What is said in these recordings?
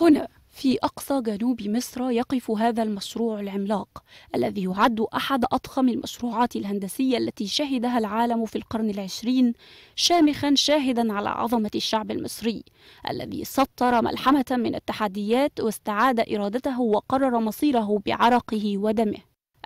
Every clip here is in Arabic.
هنا في أقصى جنوب مصر يقف هذا المشروع العملاق الذي يعد أحد أضخم المشروعات الهندسية التي شهدها العالم في القرن العشرين شامخا شاهدا على عظمة الشعب المصري الذي سطر ملحمة من التحديات واستعاد إرادته وقرر مصيره بعرقه ودمه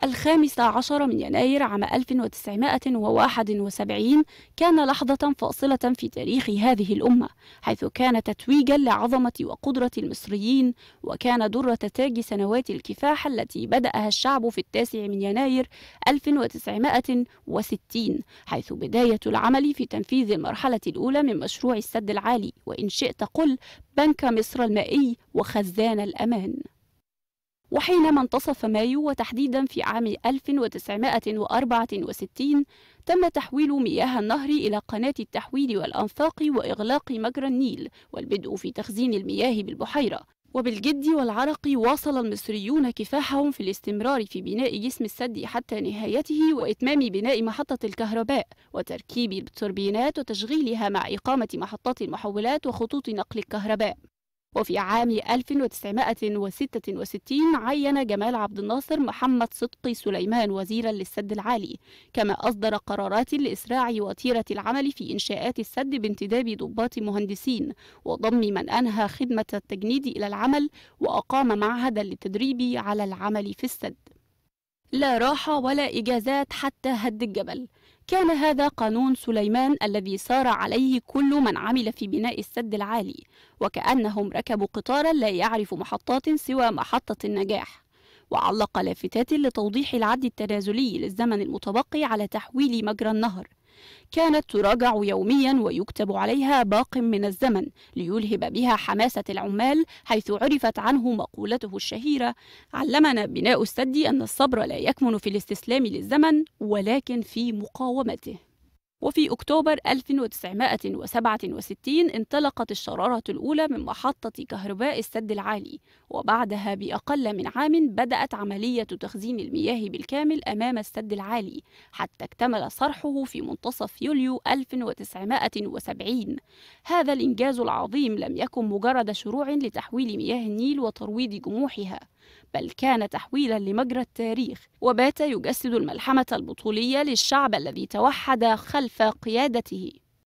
الخامس عشر من يناير عام 1971 كان لحظة فاصلة في تاريخ هذه الأمة حيث كان تتويجا لعظمة وقدرة المصريين وكان درة تاج سنوات الكفاح التي بدأها الشعب في التاسع من يناير 1960 حيث بداية العمل في تنفيذ المرحلة الأولى من مشروع السد العالي وإن شئت قل بنك مصر المائي وخزان الأمان وحينما انتصف مايو وتحديدا في عام 1964 تم تحويل مياه النهر إلى قناة التحويل والأنفاق وإغلاق مجرى النيل والبدء في تخزين المياه بالبحيرة وبالجد والعرق واصل المصريون كفاحهم في الاستمرار في بناء جسم السد حتى نهايته وإتمام بناء محطة الكهرباء وتركيب التوربينات وتشغيلها مع إقامة محطات المحولات وخطوط نقل الكهرباء وفي عام 1966 عين جمال عبد الناصر محمد صدقي سليمان وزيرا للسد العالي كما أصدر قرارات لإسراع وتيرة العمل في إنشاءات السد بانتداب ضباط مهندسين وضم من أنهى خدمة التجنيد إلى العمل وأقام معهدا للتدريب على العمل في السد لا راحة ولا إجازات حتى هد الجبل كان هذا قانون سليمان الذي سار عليه كل من عمل في بناء السد العالي وكأنهم ركبوا قطارا لا يعرف محطات سوى محطة النجاح وعلق لافتات لتوضيح العد التنازلي للزمن المتبقي على تحويل مجرى النهر كانت تراجع يوميا ويكتب عليها باق من الزمن ليلهب بها حماسة العمال حيث عرفت عنه مقولته الشهيرة علمنا بناء السد أن الصبر لا يكمن في الاستسلام للزمن ولكن في مقاومته وفي أكتوبر 1967 انطلقت الشرارة الأولى من محطة كهرباء السد العالي وبعدها بأقل من عام بدأت عملية تخزين المياه بالكامل أمام السد العالي حتى اكتمل صرحه في منتصف يوليو 1970 هذا الإنجاز العظيم لم يكن مجرد شروع لتحويل مياه النيل وترويض جموحها بل كان تحويلا لمجرى التاريخ وبات يجسد الملحمة البطولية للشعب الذي توحد خلف قيادته